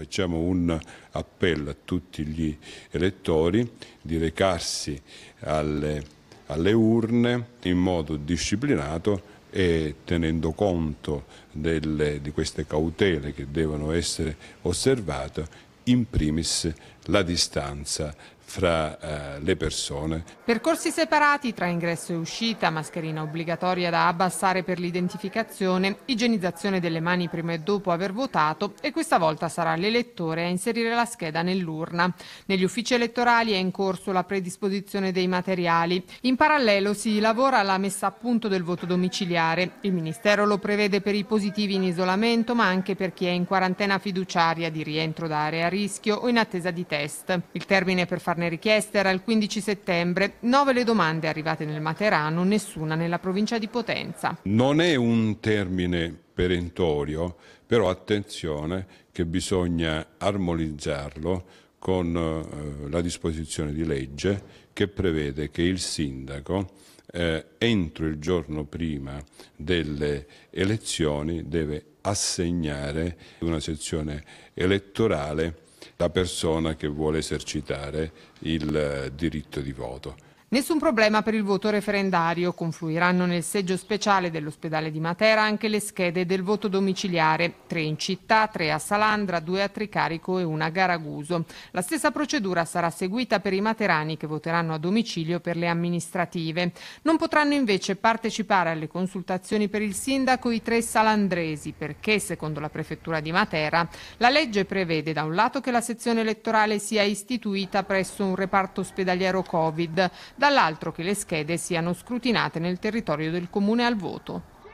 facciamo un appello a tutti gli elettori di recarsi alle, alle urne in modo disciplinato e tenendo conto delle, di queste cautele che devono essere osservate, in primis la distanza fra eh, le persone. Percorsi separati tra ingresso e uscita, mascherina obbligatoria da abbassare per l'identificazione, igienizzazione delle mani prima e dopo aver votato e questa volta sarà l'elettore a inserire la scheda nell'urna. Negli uffici elettorali è in corso la predisposizione dei materiali. In parallelo si lavora alla messa a punto del voto domiciliare. Il Ministero lo prevede per i positivi in isolamento ma anche per chi è in quarantena fiduciaria di rientro da area a rischio o in attesa di test. Il termine per farne farne richiesta era il 15 settembre. Nove le domande arrivate nel Materano, nessuna nella provincia di Potenza. Non è un termine perentorio, però attenzione che bisogna armonizzarlo con eh, la disposizione di legge che prevede che il sindaco eh, entro il giorno prima delle elezioni deve assegnare una sezione elettorale la persona che vuole esercitare il eh, diritto di voto. Nessun problema per il voto referendario, confluiranno nel seggio speciale dell'ospedale di Matera anche le schede del voto domiciliare, tre in città, tre a Salandra, due a Tricarico e una a Garaguso. La stessa procedura sarà seguita per i materani che voteranno a domicilio per le amministrative. Non potranno invece partecipare alle consultazioni per il sindaco i tre salandresi perché, secondo la prefettura di Matera, la legge prevede da un lato che la sezione elettorale sia istituita presso un reparto ospedaliero Covid, dall'altro che le schede siano scrutinate nel territorio del comune al voto.